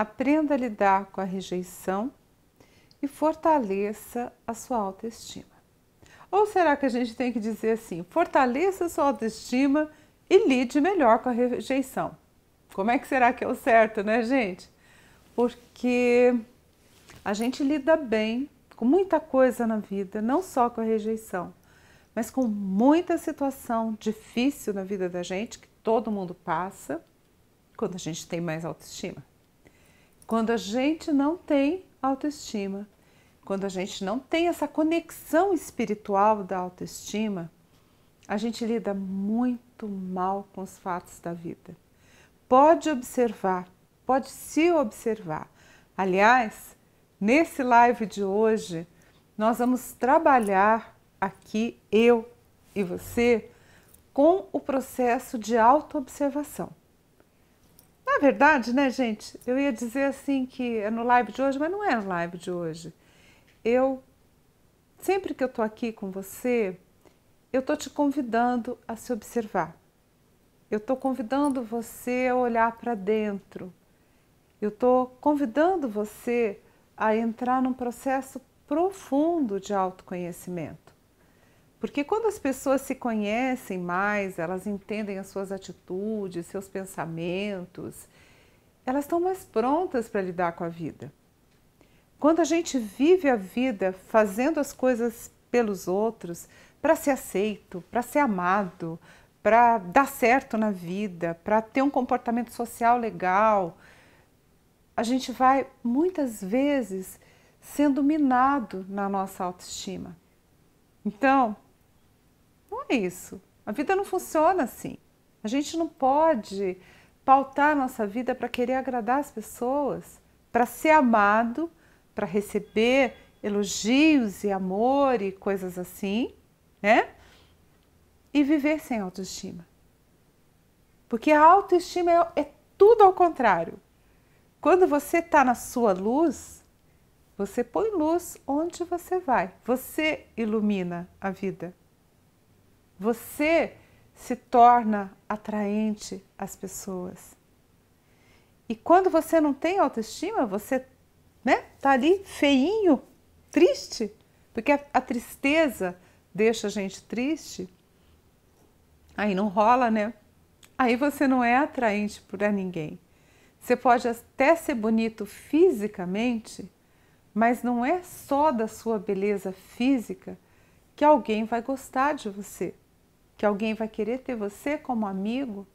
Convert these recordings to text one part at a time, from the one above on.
aprenda a lidar com a rejeição e fortaleça a sua autoestima. Ou será que a gente tem que dizer assim: fortaleça a sua autoestima e lide melhor com a rejeição? Como é que será que é o certo, né, gente? Porque a gente lida bem com muita coisa na vida, não só com a rejeição, mas com muita situação difícil na vida da gente, que todo mundo passa, quando a gente tem mais autoestima. Quando a gente não tem autoestima, quando a gente não tem essa conexão espiritual da autoestima, a gente lida muito mal com os fatos da vida. Pode observar, pode se observar. Aliás, nesse live de hoje, nós vamos trabalhar aqui, eu e você, com o processo de autoobservação. Na verdade, né, gente, eu ia dizer assim que é no live de hoje, mas não é no live de hoje. Eu, sempre que eu tô aqui com você, eu tô te convidando a se observar. Eu tô convidando você a olhar para dentro. Eu tô convidando você a entrar num processo profundo de autoconhecimento. Porque quando as pessoas se conhecem mais, elas entendem as suas atitudes, seus pensamentos, elas estão mais prontas para lidar com a vida. Quando a gente vive a vida fazendo as coisas pelos outros, para ser aceito, para ser amado, para dar certo na vida, para ter um comportamento social legal, a gente vai muitas vezes sendo minado na nossa autoestima. Então, não é isso. A vida não funciona assim. A gente não pode pautar nossa vida para querer agradar as pessoas, para ser amado, para receber elogios e amor e coisas assim, né? E viver sem autoestima. Porque a autoestima é, é tudo ao contrário. Quando você está na sua luz, você põe luz onde você vai, você ilumina a vida. Você se torna atraente às pessoas. E quando você não tem autoestima, você né, tá ali feinho, triste, porque a, a tristeza deixa a gente triste. Aí não rola, né? Aí você não é atraente para ninguém. Você pode até ser bonito fisicamente, mas não é só da sua beleza física que alguém vai gostar de você que alguém vai querer ter você como amigo,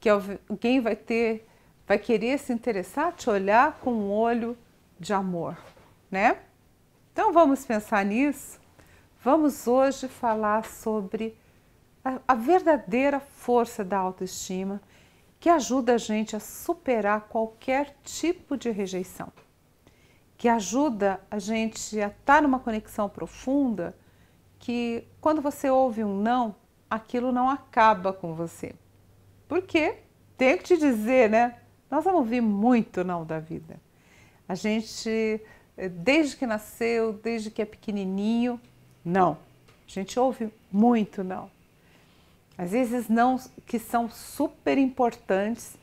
que alguém vai ter, vai querer se interessar, te olhar com um olho de amor, né? Então vamos pensar nisso. Vamos hoje falar sobre a, a verdadeira força da autoestima que ajuda a gente a superar qualquer tipo de rejeição, que ajuda a gente a estar numa conexão profunda que quando você ouve um não, aquilo não acaba com você. Porque, tenho que te dizer, né? Nós vamos ouvir muito não da vida. A gente, desde que nasceu, desde que é pequenininho, não. A gente ouve muito não. Às vezes não que são super importantes,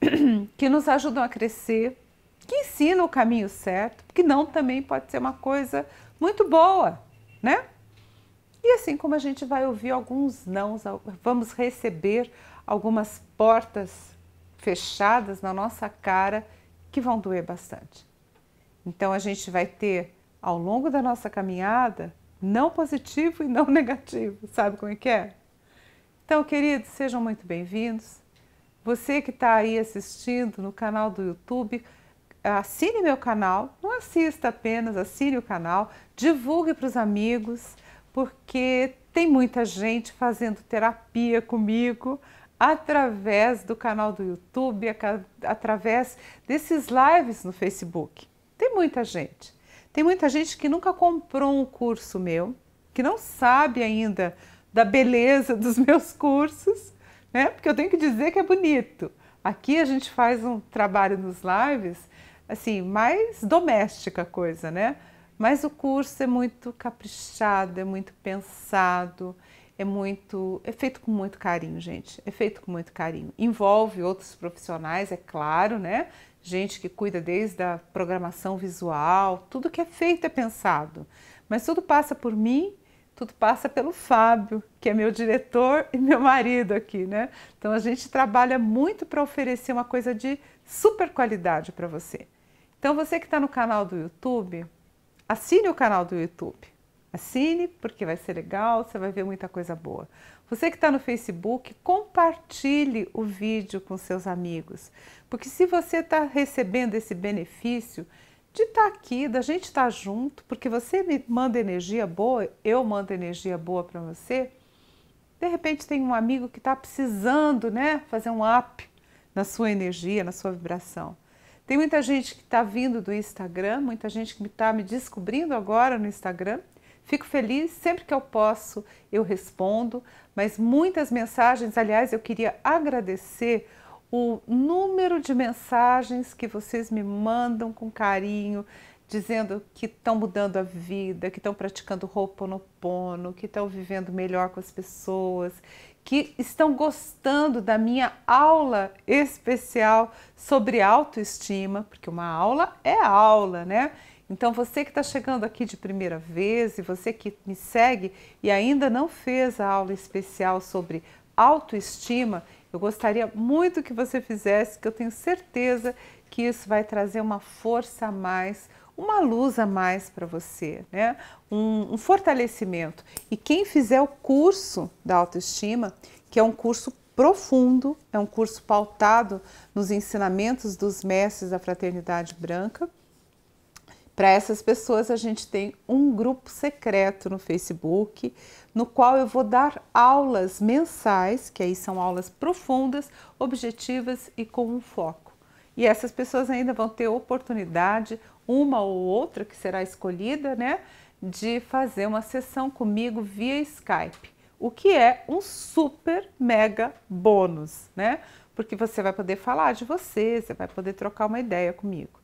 que nos ajudam a crescer, que ensinam o caminho certo, porque não também pode ser uma coisa muito boa, né? E assim como a gente vai ouvir alguns nãos, vamos receber algumas portas fechadas na nossa cara que vão doer bastante. Então a gente vai ter ao longo da nossa caminhada não positivo e não negativo, sabe como é que é? Então, queridos, sejam muito bem-vindos. Você que está aí assistindo no canal do YouTube, assine meu canal, não assista apenas, assine o canal, divulgue para os amigos porque tem muita gente fazendo terapia comigo através do canal do YouTube, através desses lives no Facebook. Tem muita gente. Tem muita gente que nunca comprou um curso meu, que não sabe ainda da beleza dos meus cursos, né? Porque eu tenho que dizer que é bonito. Aqui a gente faz um trabalho nos lives, assim, mais doméstica coisa, né? Mas o curso é muito caprichado, é muito pensado, é muito é feito com muito carinho, gente. É feito com muito carinho. Envolve outros profissionais, é claro, né? Gente que cuida desde a programação visual, tudo que é feito é pensado. Mas tudo passa por mim, tudo passa pelo Fábio, que é meu diretor e meu marido aqui, né? Então a gente trabalha muito para oferecer uma coisa de super qualidade para você. Então você que está no canal do YouTube, Assine o canal do YouTube. Assine, porque vai ser legal, você vai ver muita coisa boa. Você que está no Facebook, compartilhe o vídeo com seus amigos, porque se você está recebendo esse benefício de estar tá aqui, da gente estar tá junto, porque você me manda energia boa, eu mando energia boa para você. De repente tem um amigo que está precisando, né, fazer um up na sua energia, na sua vibração. Tem muita gente que está vindo do Instagram, muita gente que está me descobrindo agora no Instagram. Fico feliz, sempre que eu posso eu respondo, mas muitas mensagens. Aliás, eu queria agradecer o número de mensagens que vocês me mandam com carinho, dizendo que estão mudando a vida, que estão praticando roupa no pono, que estão vivendo melhor com as pessoas, que estão gostando da minha aula especial sobre autoestima, porque uma aula é aula, né? Então, você que está chegando aqui de primeira vez e você que me segue e ainda não fez a aula especial sobre autoestima, eu gostaria muito que você fizesse, que eu tenho certeza que isso vai trazer uma força a mais uma luz a mais para você, né? Um, um, fortalecimento. E quem fizer o curso da autoestima, que é um curso profundo, é um curso pautado nos ensinamentos dos mestres da Fraternidade Branca, para essas pessoas a gente tem um grupo secreto no Facebook, no qual eu vou dar aulas mensais, que aí são aulas profundas, objetivas e com um foco. E essas pessoas ainda vão ter oportunidade, uma ou outra que será escolhida, né, de fazer uma sessão comigo via Skype, o que é um super mega bônus, né? Porque você vai poder falar de você, você vai poder trocar uma ideia comigo.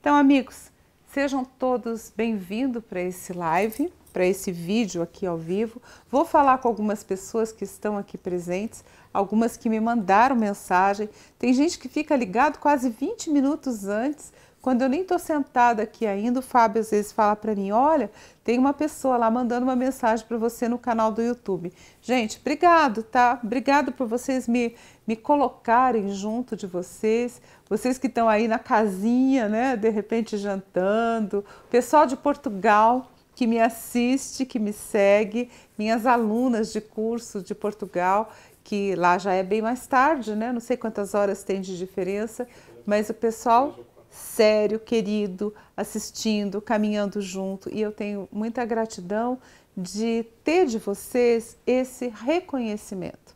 Então, amigos, sejam todos bem-vindos para esse live, para esse vídeo aqui ao vivo. Vou falar com algumas pessoas que estão aqui presentes, algumas que me mandaram mensagem. Tem gente que fica ligado quase 20 minutos antes quando eu nem estou sentada aqui ainda, o Fábio às vezes fala para mim: olha, tem uma pessoa lá mandando uma mensagem para você no canal do YouTube. Gente, obrigado, tá? Obrigado por vocês me, me colocarem junto de vocês. Vocês que estão aí na casinha, né? De repente jantando. Pessoal de Portugal que me assiste, que me segue, minhas alunas de curso de Portugal, que lá já é bem mais tarde, né? Não sei quantas horas tem de diferença, mas o pessoal sério, querido, assistindo, caminhando junto e eu tenho muita gratidão de ter de vocês esse reconhecimento.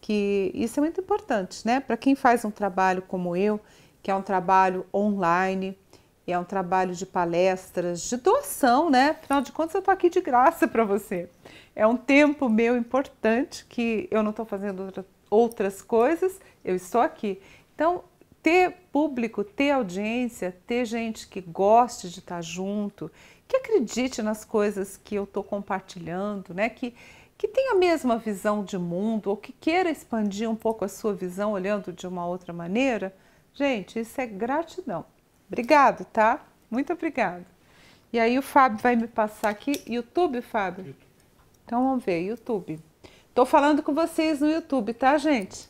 Que isso é muito importante, né? Para quem faz um trabalho como eu, que é um trabalho online, é um trabalho de palestras, de doação, né? Afinal de contas, eu estou aqui de graça para você. É um tempo meu importante que eu não estou fazendo outra, outras coisas, eu estou aqui. Então, ter público, ter audiência, ter gente que goste de estar junto, que acredite nas coisas que eu estou compartilhando, né? Que, que tenha a mesma visão de mundo ou que queira expandir um pouco a sua visão olhando de uma outra maneira, gente, isso é gratidão. Obrigado, tá? Muito obrigado. E aí o Fábio vai me passar aqui. YouTube, Fábio? Então vamos ver, YouTube. Estou falando com vocês no YouTube, tá, gente?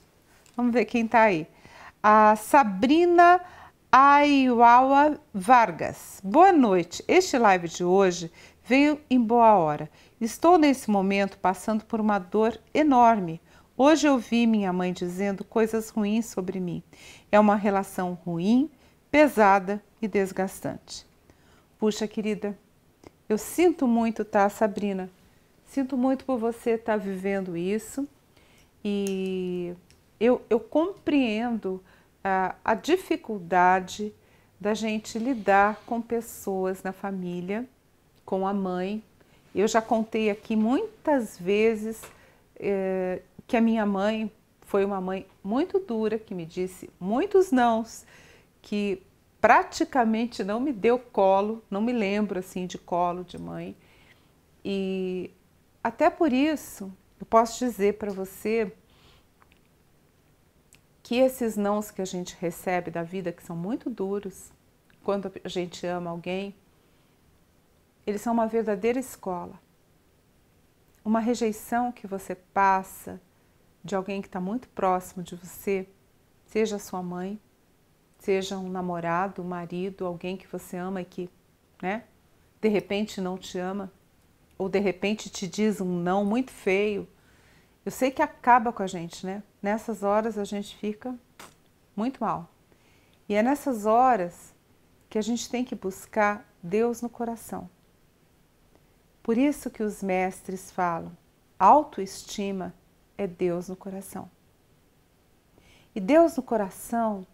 Vamos ver quem está aí a Sabrina Aiwawa Vargas. Boa noite. Este live de hoje veio em boa hora. Estou nesse momento passando por uma dor enorme. Hoje eu vi minha mãe dizendo coisas ruins sobre mim. É uma relação ruim, pesada e desgastante. Puxa, querida, eu sinto muito, tá, Sabrina? Sinto muito por você estar tá vivendo isso e eu, eu compreendo a, ah, a dificuldade da gente lidar com pessoas na família, com a mãe. Eu já contei aqui muitas vezes é, que a minha mãe foi uma mãe muito dura, que me disse muitos nãos, que praticamente não me deu colo, não me lembro assim de colo de mãe. E até por isso, eu posso dizer para você que esses nãos que a gente recebe da vida, que são muito duros, quando a gente ama alguém, eles são uma verdadeira escola. Uma rejeição que você passa de alguém que está muito próximo de você, seja sua mãe, seja um namorado, um marido, alguém que você ama e que, né, de repente não te ama, ou de repente te diz um não muito feio. Eu sei que acaba com a gente, né? nessas horas a gente fica muito mal. E é nessas horas que a gente tem que buscar Deus no coração. Por isso que os mestres falam: autoestima é Deus no coração. E Deus no coração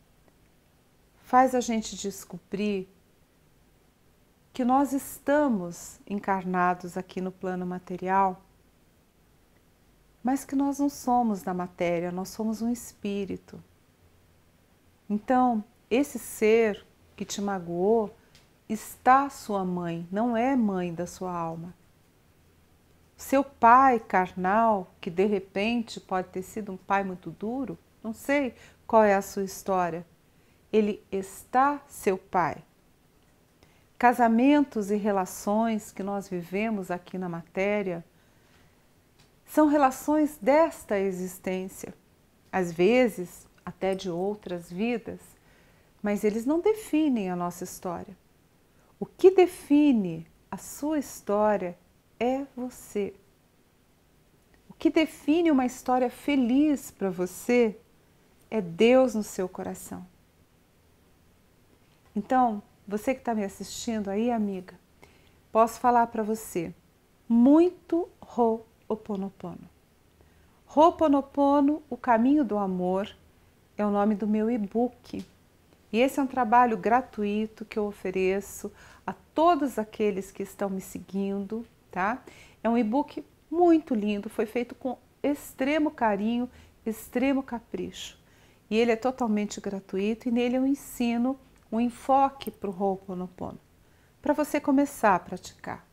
faz a gente descobrir que nós estamos encarnados aqui no plano material mas que nós não somos da matéria, nós somos um espírito. Então, esse ser que te magoou está sua mãe, não é mãe da sua alma. Seu pai carnal, que de repente pode ter sido um pai muito duro, não sei qual é a sua história, ele está seu pai. Casamentos e relações que nós vivemos aqui na matéria são relações desta existência, às vezes até de outras vidas, mas eles não definem a nossa história. O que define a sua história é você. O que define uma história feliz para você é Deus no seu coração. Então, você que está me assistindo aí, amiga, posso falar para você: muito roubo Ho'oponopono. Ho'oponopono, o caminho do amor, é o nome do meu e-book. E esse é um trabalho gratuito que eu ofereço a todos aqueles que estão me seguindo, tá? É um e-book muito lindo, foi feito com extremo carinho, extremo capricho. E ele é totalmente gratuito e nele eu ensino um enfoque para o Ho'oponopono, para você começar a praticar.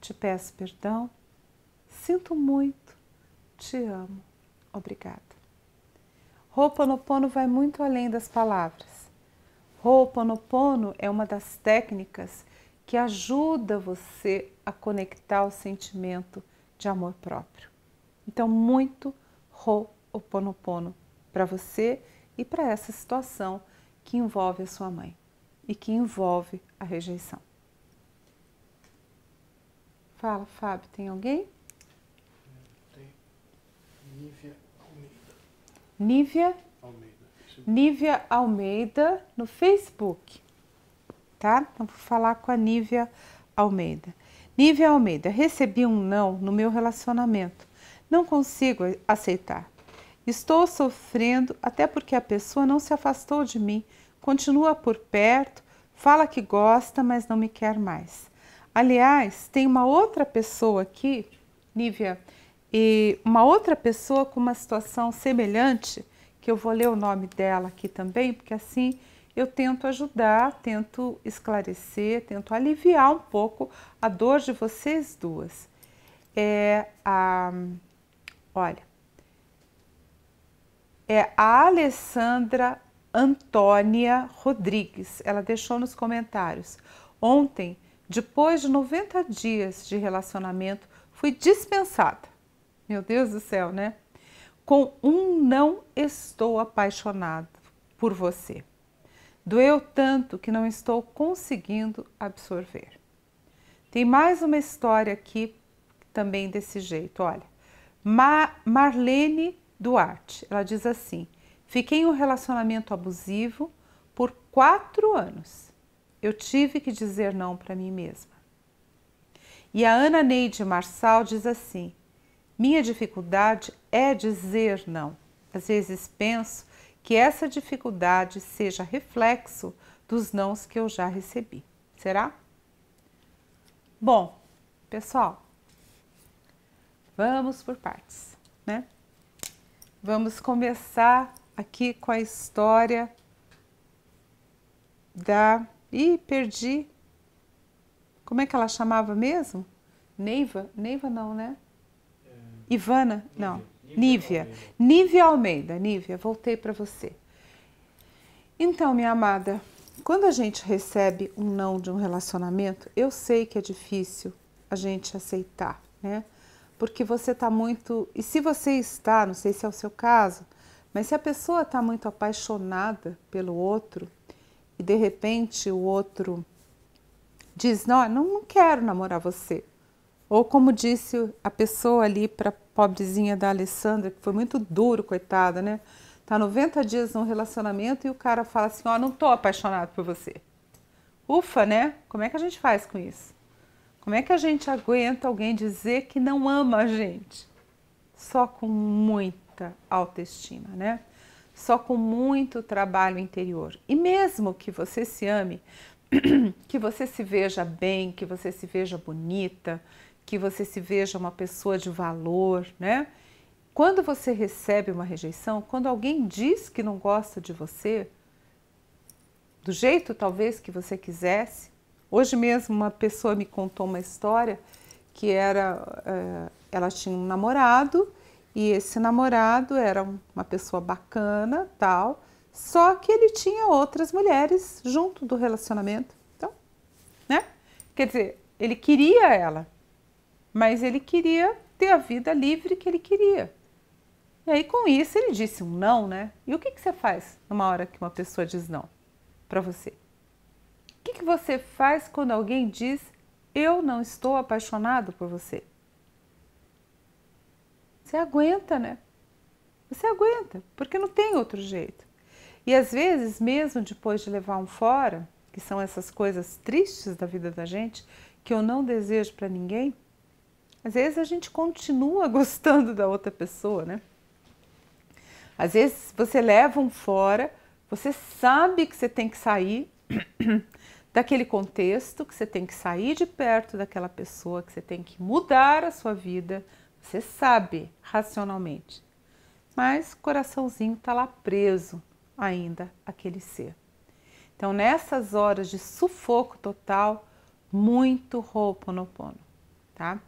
Te peço perdão Sinto muito, te amo, obrigada. Ho'oponopono vai muito além das palavras. Ho'oponopono é uma das técnicas que ajuda você a conectar o sentimento de amor próprio. Então, muito Ho'oponopono para você e para essa situação que envolve a sua mãe e que envolve a rejeição. Fala, Fábio, tem alguém? Nívia Almeida. Nívia Almeida. Nívia Almeida no Facebook. Tá? Então vou falar com a Nívia Almeida. Nívia Almeida, recebi um não no meu relacionamento. Não consigo aceitar. Estou sofrendo até porque a pessoa não se afastou de mim, continua por perto, fala que gosta, mas não me quer mais. Aliás, tem uma outra pessoa aqui, Nívia, e uma outra pessoa com uma situação semelhante, que eu vou ler o nome dela aqui também, porque assim eu tento ajudar, tento esclarecer, tento aliviar um pouco a dor de vocês duas. É a. Olha. É a Alessandra Antônia Rodrigues. Ela deixou nos comentários. Ontem, depois de 90 dias de relacionamento, fui dispensada. Meu Deus do céu, né? Com um não estou apaixonado por você. Doeu tanto que não estou conseguindo absorver. Tem mais uma história aqui também desse jeito, olha. Marlene Duarte, ela diz assim: Fiquei em um relacionamento abusivo por quatro anos. Eu tive que dizer não para mim mesma. E a Ana Neide Marçal diz assim: minha dificuldade é dizer não. Às vezes penso que essa dificuldade seja reflexo dos nãos que eu já recebi. Será? Bom, pessoal, vamos por partes, né? Vamos começar aqui com a história da. Ih, perdi. Como é que ela chamava mesmo? Neiva? Neiva não, né? Ivana? Não. Nívia. Nívia Almeida. Nívia, voltei para você. Então, minha amada, quando a gente recebe um não de um relacionamento, eu sei que é difícil a gente aceitar, né? Porque você está muito. E se você está, não sei se é o seu caso, mas se a pessoa está muito apaixonada pelo outro e de repente o outro diz: Não, não, não quero namorar você. Ou como disse a pessoa ali para pobrezinha da Alessandra, que foi muito duro, coitada, né? Tá 90 dias num relacionamento e o cara fala assim: "Ó, oh, não tô apaixonado por você". Ufa, né? Como é que a gente faz com isso? Como é que a gente aguenta alguém dizer que não ama a gente? Só com muita autoestima, né? Só com muito trabalho interior. E mesmo que você se ame, que você se veja bem, que você se veja bonita, que você se veja uma pessoa de valor, né? Quando você recebe uma rejeição, quando alguém diz que não gosta de você, do jeito talvez que você quisesse, hoje mesmo uma pessoa me contou uma história que era, eh, ela tinha um namorado e esse namorado era uma pessoa bacana, tal, só que ele tinha outras mulheres junto do relacionamento. Então, né? Quer dizer, ele queria ela, mas ele queria ter a vida livre que ele queria. E aí, com isso, ele disse um não, né? E o que, que você faz numa hora que uma pessoa diz não para você? O que, que você faz quando alguém diz eu não estou apaixonado por você? Você aguenta, né? Você aguenta, porque não tem outro jeito. E às vezes, mesmo depois de levar um fora, que são essas coisas tristes da vida da gente, que eu não desejo para ninguém, às vezes a gente continua gostando da outra pessoa, né? Às vezes você leva um fora, você sabe que você tem que sair daquele contexto, que você tem que sair de perto daquela pessoa, que você tem que mudar a sua vida. Você sabe racionalmente. Mas o coraçãozinho está lá preso ainda aquele ser. Então, nessas horas de sufoco total, muito pono, tá?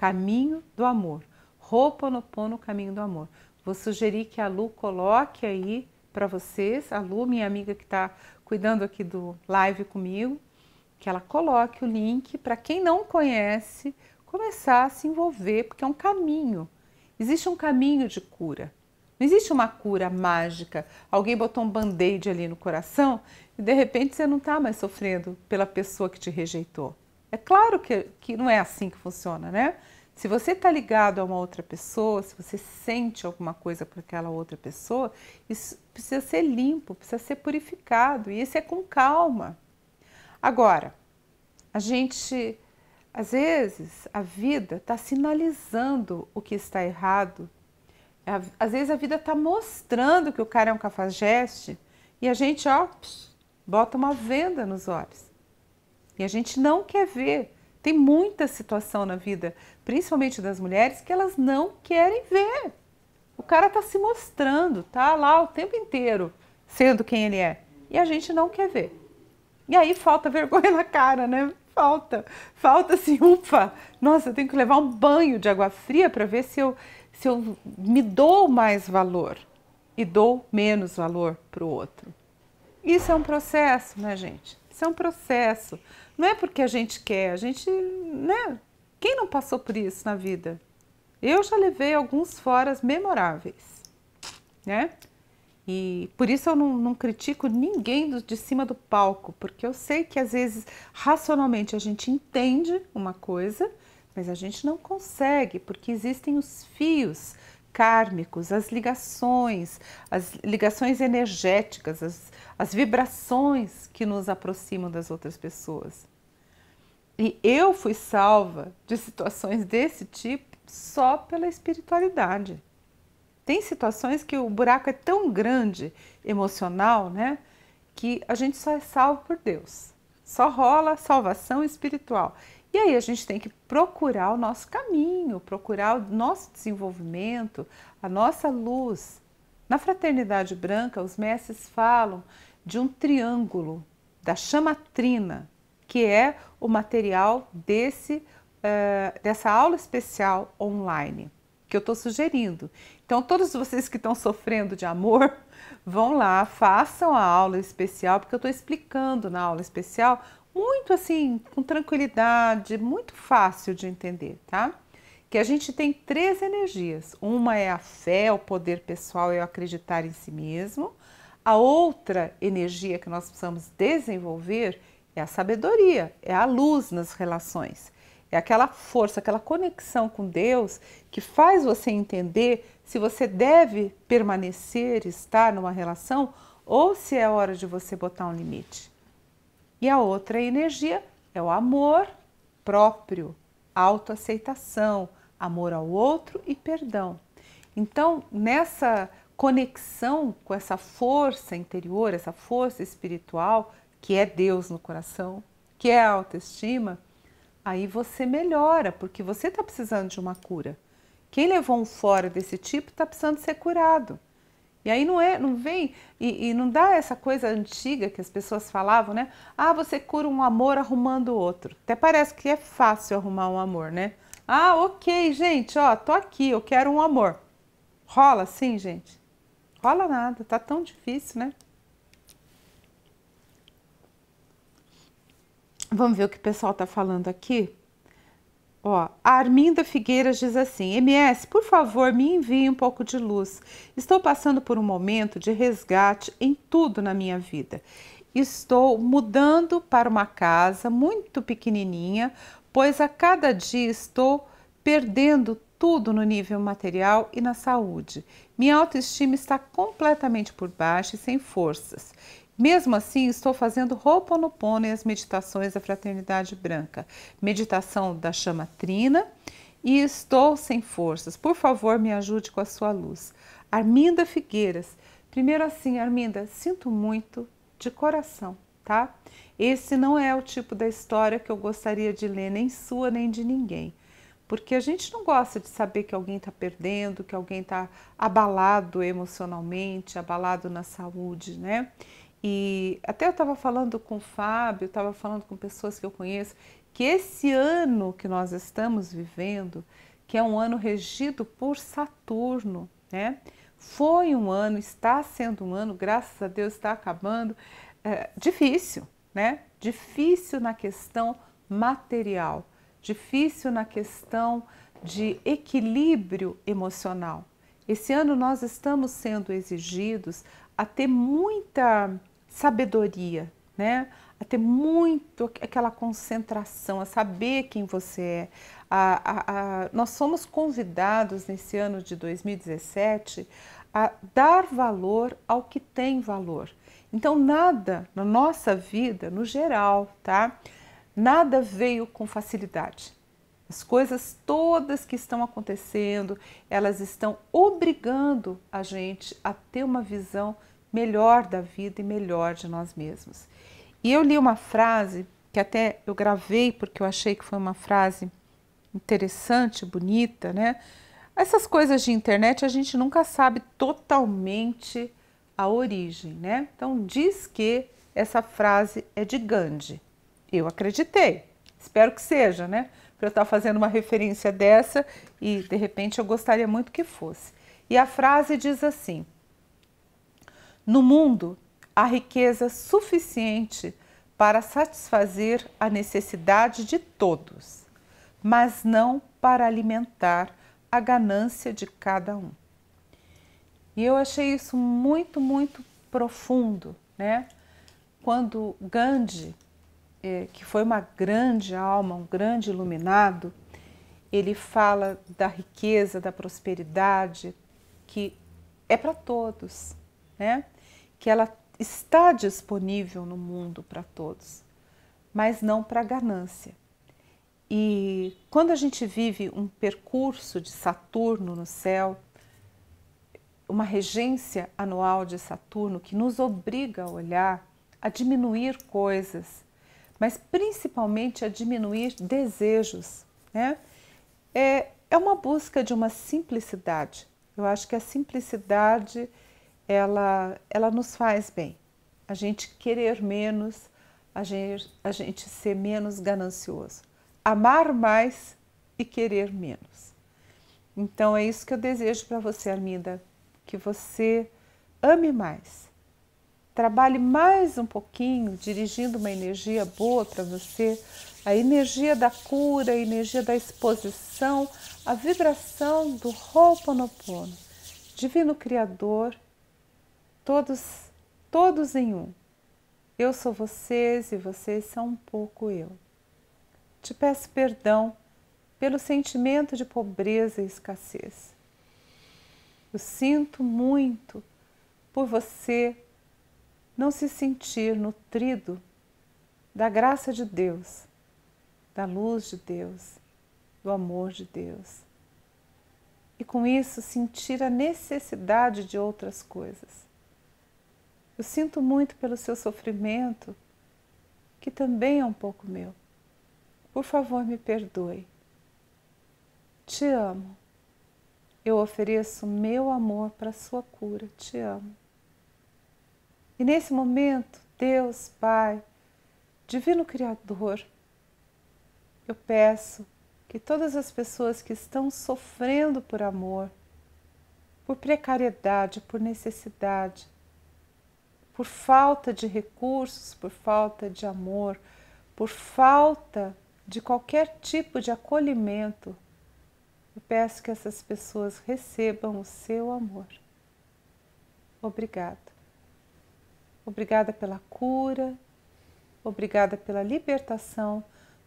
Caminho do Amor. roupa no Caminho do Amor. Vou sugerir que a Lu coloque aí para vocês, a Lu, minha amiga que está cuidando aqui do live comigo, que ela coloque o link para quem não conhece começar a se envolver, porque é um caminho. Existe um caminho de cura. Não existe uma cura mágica. Alguém botou um band-aid ali no coração e de repente você não está mais sofrendo pela pessoa que te rejeitou. É claro que, que não é assim que funciona, né? Se você está ligado a uma outra pessoa, se você sente alguma coisa por aquela outra pessoa, isso precisa ser limpo, precisa ser purificado, e isso é com calma. Agora, a gente, às vezes, a vida está sinalizando o que está errado. Às vezes a vida está mostrando que o cara é um cafajeste e a gente, ó, bota uma venda nos olhos. E a gente não quer ver. Tem muita situação na vida, principalmente das mulheres, que elas não querem ver. O cara está se mostrando, tá lá o tempo inteiro, sendo quem ele é. E a gente não quer ver. E aí falta vergonha na cara, né? Falta. Falta assim, ufa, nossa, eu tenho que levar um banho de água fria para ver se eu, se eu me dou mais valor e dou menos valor para o outro. Isso é um processo, né, gente? Isso é um processo. Não é porque a gente quer, a gente, né? Quem não passou por isso na vida? Eu já levei alguns foras memoráveis, né? E por isso eu não, não critico ninguém do, de cima do palco, porque eu sei que às vezes racionalmente a gente entende uma coisa, mas a gente não consegue, porque existem os fios kármicos, as ligações, as ligações energéticas, as, as vibrações que nos aproximam das outras pessoas. E eu fui salva de situações desse tipo só pela espiritualidade. Tem situações que o buraco é tão grande, emocional, né? Que a gente só é salvo por Deus. Só rola salvação espiritual. E aí a gente tem que procurar o nosso caminho, procurar o nosso desenvolvimento, a nossa luz. Na fraternidade branca, os mestres falam de um triângulo da chama trina, que é o material desse, uh, dessa aula especial online que eu estou sugerindo. Então, todos vocês que estão sofrendo de amor, vão lá, façam a aula especial, porque eu estou explicando na aula especial muito assim, com tranquilidade, muito fácil de entender, tá? Que a gente tem três energias. Uma é a fé, o poder pessoal, eu acreditar em si mesmo. A outra energia que nós precisamos desenvolver é a sabedoria, é a luz nas relações. É aquela força, aquela conexão com Deus que faz você entender se você deve permanecer, estar numa relação ou se é hora de você botar um limite. E a outra é energia é o amor próprio, autoaceitação, amor ao outro e perdão. Então, nessa conexão com essa força interior, essa força espiritual que é Deus no coração, que é a autoestima, aí você melhora, porque você está precisando de uma cura. Quem levou um fora desse tipo está precisando ser curado. E aí não é, não vem e, e, não dá essa coisa antiga que as pessoas falavam, né? Ah, você cura um amor arrumando outro. Até parece que é fácil arrumar um amor, né? Ah, ok, gente, ó, tô aqui, eu quero um amor. Rola sim, gente? Rola nada, tá tão difícil, né? Vamos ver o que o pessoal está falando aqui. Ó, a Arminda Figueiras diz assim: MS, por favor, me envie um pouco de luz. Estou passando por um momento de resgate em tudo na minha vida. Estou mudando para uma casa muito pequenininha, pois a cada dia estou perdendo tudo no nível material e na saúde. Minha autoestima está completamente por baixo e sem forças. Mesmo assim, estou fazendo roupa no e as meditações da Fraternidade Branca, meditação da chama trina e estou sem forças. Por favor, me ajude com a sua luz. Arminda Figueiras. Primeiro assim, Arminda, sinto muito de coração, tá? Esse não é o tipo da história que eu gostaria de ler, nem sua, nem de ninguém. Porque a gente não gosta de saber que alguém está perdendo, que alguém está abalado emocionalmente, abalado na saúde, né? E até eu estava falando com o Fábio, estava falando com pessoas que eu conheço, que esse ano que nós estamos vivendo, que é um ano regido por Saturno, né? Foi um ano, está sendo um ano, graças a Deus está acabando, é, difícil, né? Difícil na questão material, difícil na questão de equilíbrio emocional. Esse ano nós estamos sendo exigidos a ter muita sabedoria, né? A ter muito aquela concentração, a saber quem você é. A, a, a, nós somos convidados nesse ano de 2017 a dar valor ao que tem valor. Então, nada na nossa vida, no geral, tá? Nada veio com facilidade. As coisas todas que estão acontecendo, elas estão obrigando a gente a ter uma visão melhor da vida e melhor de nós mesmos. E eu li uma frase que até eu gravei porque eu achei que foi uma frase interessante, bonita, né? Essas coisas de internet a gente nunca sabe totalmente a origem, né? Então diz que essa frase é de Gandhi. Eu acreditei. Espero que seja, né? Para eu estar tá fazendo uma referência dessa e de repente eu gostaria muito que fosse. E a frase diz assim: no mundo, há riqueza suficiente para satisfazer a necessidade de todos, mas não para alimentar a ganância de cada um. E eu achei isso muito, muito profundo, né? Quando Gandhi, eh, que foi uma grande alma, um grande iluminado, ele fala da riqueza, da prosperidade, que é para todos, né? que ela está disponível no mundo para todos, mas não para ganância. E quando a gente vive um percurso de Saturno no céu, uma regência anual de Saturno que nos obriga a olhar, a diminuir coisas, mas principalmente a diminuir desejos. Né? É, é uma busca de uma simplicidade. Eu acho que a simplicidade ela, ela nos faz bem. A gente querer menos, a gente, a gente ser menos ganancioso. Amar mais e querer menos. Então é isso que eu desejo para você, Arminda, que você ame mais, trabalhe mais um pouquinho, dirigindo uma energia boa para você, a energia da cura, a energia da exposição, a vibração do Ho'oponopono, Divino Criador todos, todos em um. Eu sou vocês e vocês são um pouco eu. Te peço perdão pelo sentimento de pobreza e escassez. Eu sinto muito por você não se sentir nutrido da graça de Deus, da luz de Deus, do amor de Deus. E com isso sentir a necessidade de outras coisas. Eu sinto muito pelo seu sofrimento, que também é um pouco meu. Por favor, me perdoe. Te amo. Eu ofereço meu amor para sua cura. Te amo. E nesse momento, Deus, Pai, Divino Criador, eu peço que todas as pessoas que estão sofrendo por amor, por precariedade, por necessidade, por falta de recursos, por falta de amor, por falta de qualquer tipo de acolhimento, eu peço que essas pessoas recebam o seu amor. Obrigada. Obrigada pela cura, obrigada pela libertação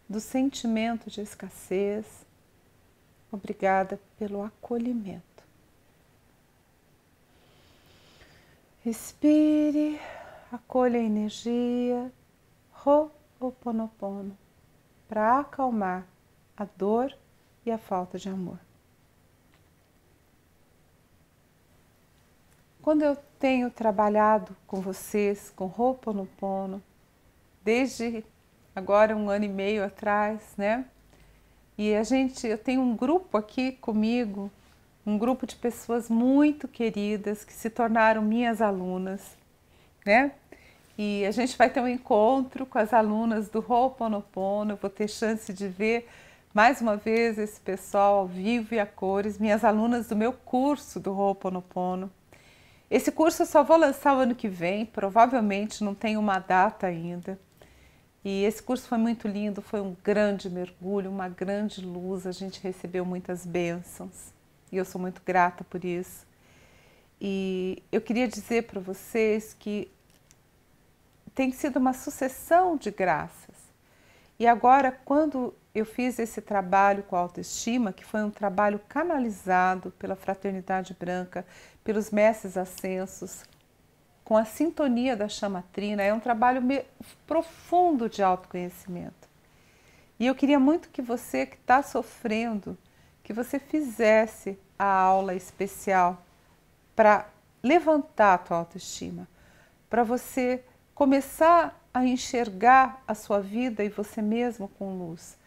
do sentimento de escassez, obrigada pelo acolhimento. Respire, acolha a energia Ho'oponopono para acalmar a dor e a falta de amor. Quando eu tenho trabalhado com vocês com Ho'oponopono, desde agora um ano e meio atrás, né? E a gente, eu tenho um grupo aqui comigo um grupo de pessoas muito queridas que se tornaram minhas alunas, né? E a gente vai ter um encontro com as alunas do Ho'oponopono, eu vou ter chance de ver mais uma vez esse pessoal ao vivo e a cores, minhas alunas do meu curso do Ho'oponopono. Esse curso eu só vou lançar o ano que vem, provavelmente não tem uma data ainda. E esse curso foi muito lindo, foi um grande mergulho, uma grande luz, a gente recebeu muitas bênçãos e eu sou muito grata por isso. E eu queria dizer para vocês que tem sido uma sucessão de graças. E agora, quando eu fiz esse trabalho com a autoestima, que foi um trabalho canalizado pela Fraternidade Branca, pelos mestres ascensos, com a sintonia da chama trina, é um trabalho profundo de autoconhecimento. E eu queria muito que você que está sofrendo, que você fizesse a aula especial para levantar a tua autoestima, para você começar a enxergar a sua vida e você mesmo com luz.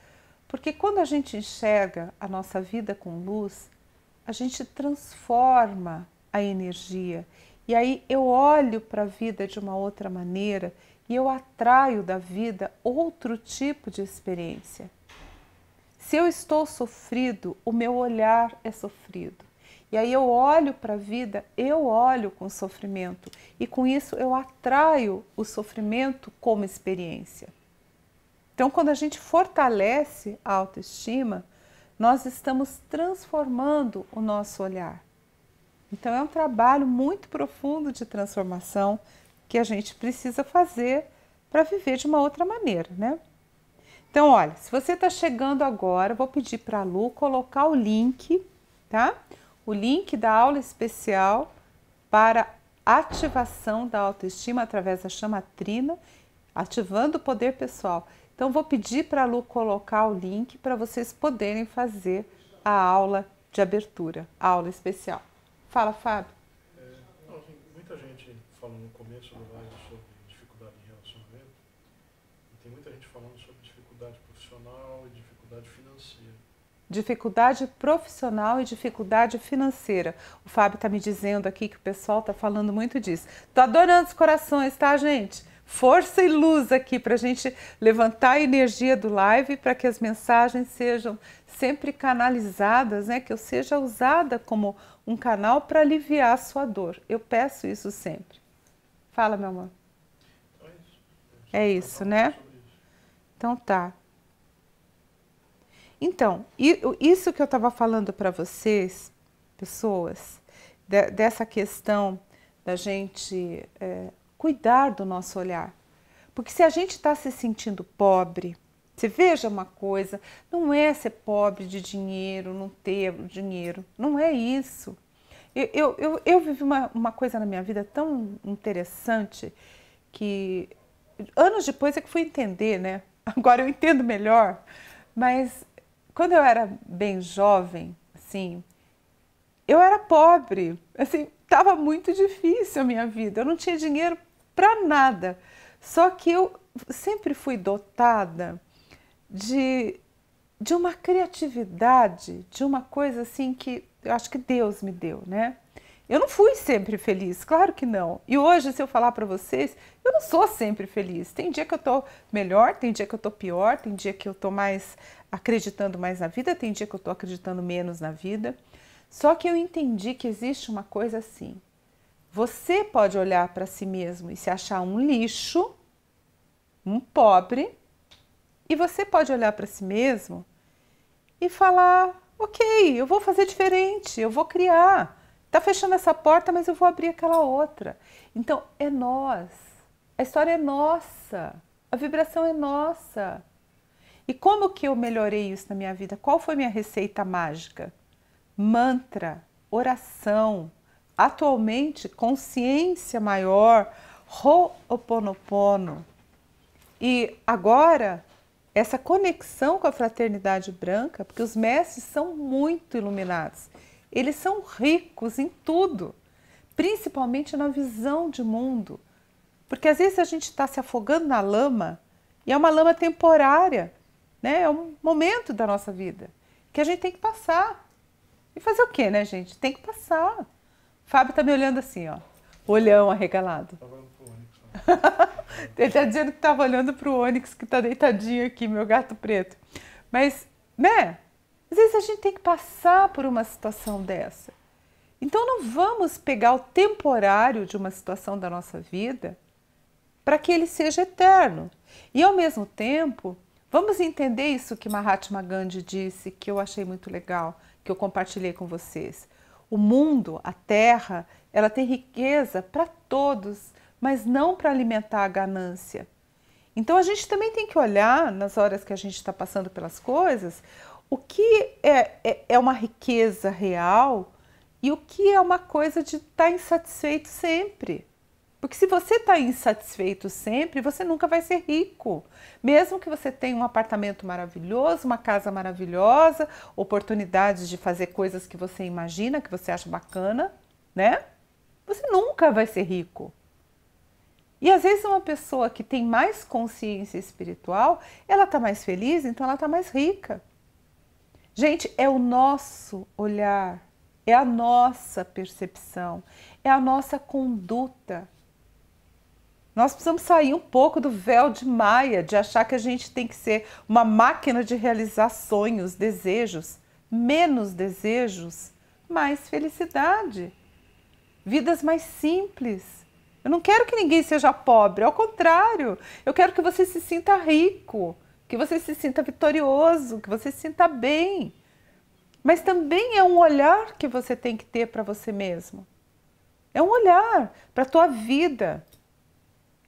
Porque quando a gente enxerga a nossa vida com luz, a gente transforma a energia. E aí eu olho para a vida de uma outra maneira e eu atraio da vida outro tipo de experiência. Se eu estou sofrido, o meu olhar é sofrido. E aí eu olho para a vida, eu olho com sofrimento e com isso eu atraio o sofrimento como experiência. Então, quando a gente fortalece a autoestima, nós estamos transformando o nosso olhar. Então, é um trabalho muito profundo de transformação que a gente precisa fazer para viver de uma outra maneira, né? Então, olha, se você está chegando agora, vou pedir para a Lu colocar o link, tá? O link da aula especial para ativação da autoestima através da chamatrina, ativando o poder pessoal. Então, vou pedir para a Lu colocar o link para vocês poderem fazer a aula de abertura, a aula especial. Fala, Fábio. É, muita gente falou no começo do Dificuldade financeira. Dificuldade profissional e dificuldade financeira. O Fábio está me dizendo aqui que o pessoal está falando muito disso. Estou adorando os corações, tá, gente? Força e luz aqui para a gente levantar a energia do live para que as mensagens sejam sempre canalizadas, né? Que eu seja usada como um canal para aliviar a sua dor. Eu peço isso sempre. Fala, meu amor. Então é isso, é então, né? Então tá. Então, isso que eu estava falando para vocês, pessoas, dessa questão da gente é, cuidar do nosso olhar. Porque se a gente está se sentindo pobre, você veja uma coisa, não é ser pobre de dinheiro, não ter dinheiro, não é isso. Eu, eu, eu, eu vivi uma, uma coisa na minha vida tão interessante que anos depois é que fui entender, né? Agora eu entendo melhor, mas quando eu era bem jovem, assim, eu era pobre, assim, estava muito difícil a minha vida, eu não tinha dinheiro para nada. Só que eu sempre fui dotada de, de uma criatividade, de uma coisa assim que eu acho que Deus me deu, né? Eu não fui sempre feliz, claro que não. E hoje, se eu falar para vocês, não sou sempre feliz. Tem dia que eu tô melhor, tem dia que eu tô pior, tem dia que eu tô mais acreditando mais na vida, tem dia que eu tô acreditando menos na vida. Só que eu entendi que existe uma coisa assim. Você pode olhar para si mesmo e se achar um lixo, um pobre, e você pode olhar para si mesmo e falar: ok, eu vou fazer diferente, eu vou criar. Tá fechando essa porta, mas eu vou abrir aquela outra. Então é nós. A história é nossa, a vibração é nossa. E como que eu melhorei isso na minha vida? Qual foi minha receita mágica? Mantra, oração, atualmente consciência maior, Ho'oponopono. E agora essa conexão com a fraternidade branca, porque os mestres são muito iluminados. Eles são ricos em tudo, principalmente na visão de mundo. Porque às vezes a gente está se afogando na lama e é uma lama temporária, né? É um momento da nossa vida que a gente tem que passar. E fazer o quê, né, gente? Tem que passar. Fábio tá me olhando assim, ó. Olhão arregalado. Ele tá dizendo que tava olhando pro Onix que tá deitadinho aqui, meu gato preto. Mas, né? Às vezes a gente tem que passar por uma situação dessa. Então não vamos pegar o temporário de uma situação da nossa vida para que ele seja eterno. E ao mesmo tempo, vamos entender isso que Mahatma Gandhi disse, que eu achei muito legal, que eu compartilhei com vocês. O mundo, a terra, ela tem riqueza para todos, mas não para alimentar a ganância. Então a gente também tem que olhar, nas horas que a gente está passando pelas coisas, o que é, é, é, uma riqueza real e o que é uma coisa de estar tá insatisfeito sempre. Porque se você está insatisfeito sempre, você nunca vai ser rico. Mesmo que você tenha um apartamento maravilhoso, uma casa maravilhosa, oportunidades de fazer coisas que você imagina, que você acha bacana, né? Você nunca vai ser rico. E às vezes uma pessoa que tem mais consciência espiritual, ela está mais feliz, então ela está mais rica. Gente, é o nosso olhar, é a nossa percepção, é a nossa conduta nós precisamos sair um pouco do véu de Maia, de achar que a gente tem que ser uma máquina de realizar sonhos, desejos. Menos desejos, mais felicidade. Vidas mais simples. Eu não quero que ninguém seja pobre, ao contrário, eu quero que você se sinta rico, que você se sinta vitorioso, que você se sinta bem. Mas também é um olhar que você tem que ter para você mesmo. É um olhar para a tua vida,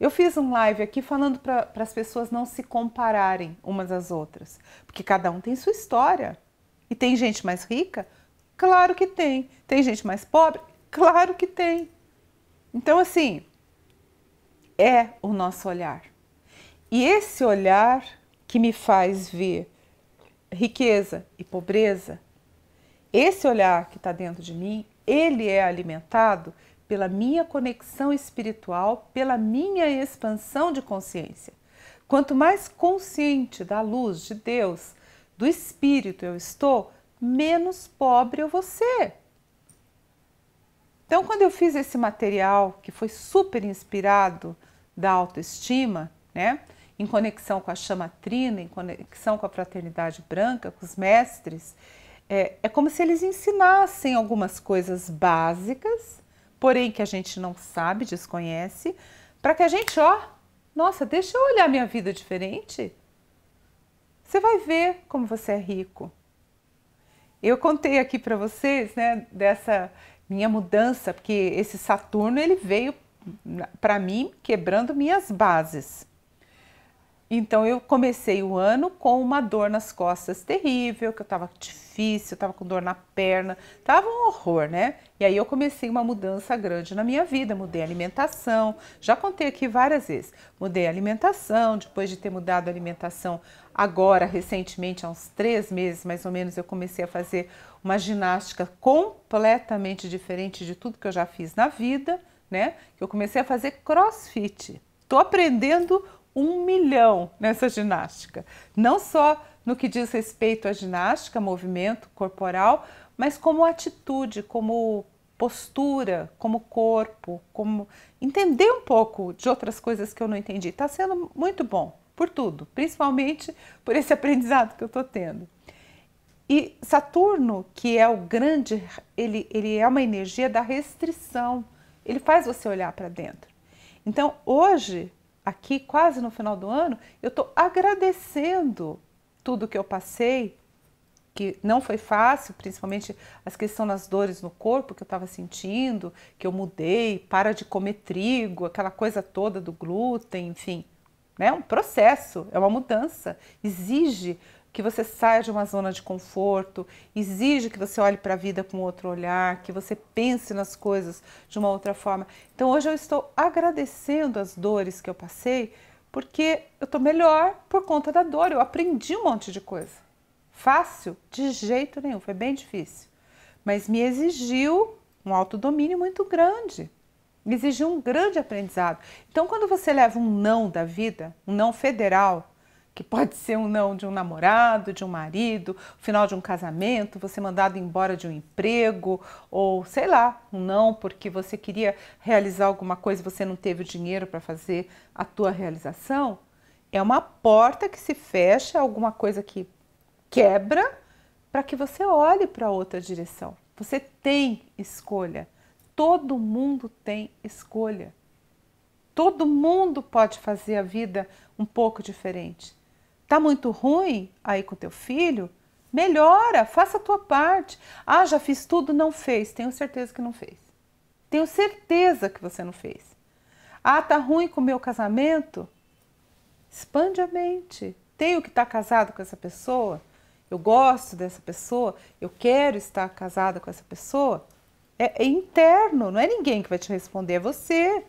eu fiz um live aqui falando para as pessoas não se compararem umas às outras, porque cada um tem sua história. E tem gente mais rica? Claro que tem. Tem gente mais pobre? Claro que tem. Então, assim, é o nosso olhar. E esse olhar que me faz ver riqueza e pobreza, esse olhar que está dentro de mim, ele é alimentado pela minha conexão espiritual, pela minha expansão de consciência. Quanto mais consciente da luz de Deus, do espírito eu estou, menos pobre eu vou ser. Então, quando eu fiz esse material que foi super inspirado da autoestima, né? Em conexão com a chama trina, em conexão com a fraternidade branca, com os mestres, é, é como se eles ensinassem algumas coisas básicas porém que a gente não sabe, desconhece, para que a gente, ó, nossa, deixa eu olhar minha vida diferente. Você vai ver como você é rico. Eu contei aqui para vocês, né, dessa minha mudança, porque esse Saturno ele veio para mim quebrando minhas bases. Então eu comecei o ano com uma dor nas costas terrível, que eu tava difícil, eu tava com dor na perna, tava um horror, né? E aí eu comecei uma mudança grande na minha vida, mudei a alimentação, já contei aqui várias vezes. Mudei a alimentação, depois de ter mudado a alimentação agora, recentemente, há uns três meses mais ou menos, eu comecei a fazer uma ginástica completamente diferente de tudo que eu já fiz na vida, né? Eu comecei a fazer crossfit. Tô aprendendo um milhão nessa ginástica. Não só no que diz respeito à ginástica, movimento corporal, mas como atitude, como postura, como corpo, como entender um pouco de outras coisas que eu não entendi. Está sendo muito bom por tudo, principalmente por esse aprendizado que eu estou tendo. E Saturno, que é o grande, ele, ele é uma energia da restrição, ele faz você olhar para dentro. Então, hoje, aqui quase no final do ano, eu estou agradecendo tudo que eu passei, que não foi fácil, principalmente as questões das dores no corpo que eu estava sentindo, que eu mudei, para de comer trigo, aquela coisa toda do glúten, enfim. É né? um processo, é uma mudança, exige que você saia de uma zona de conforto, exige que você olhe para a vida com outro olhar, que você pense nas coisas de uma outra forma. Então hoje eu estou agradecendo as dores que eu passei, porque eu estou melhor por conta da dor, eu aprendi um monte de coisa. Fácil? De jeito nenhum, foi bem difícil. Mas me exigiu um autodomínio muito grande, me exigiu um grande aprendizado. Então quando você leva um não da vida, um não federal, que pode ser um não de um namorado, de um marido, final de um casamento, você mandado embora de um emprego, ou sei lá, um não porque você queria realizar alguma coisa e você não teve o dinheiro para fazer a tua realização, é uma porta que se fecha, é alguma coisa que quebra para que você olhe para outra direção. Você tem escolha. Todo mundo tem escolha. Todo mundo pode fazer a vida um pouco diferente Tá muito ruim aí com teu filho? Melhora, faça a tua parte. Ah, já fiz tudo, não fez. Tenho certeza que não fez. Tenho certeza que você não fez. Ah, tá ruim com o meu casamento? Expande a mente. Tenho que estar tá casado com essa pessoa? Eu gosto dessa pessoa? Eu quero estar casada com essa pessoa? É, é interno, não é ninguém que vai te responder, é você.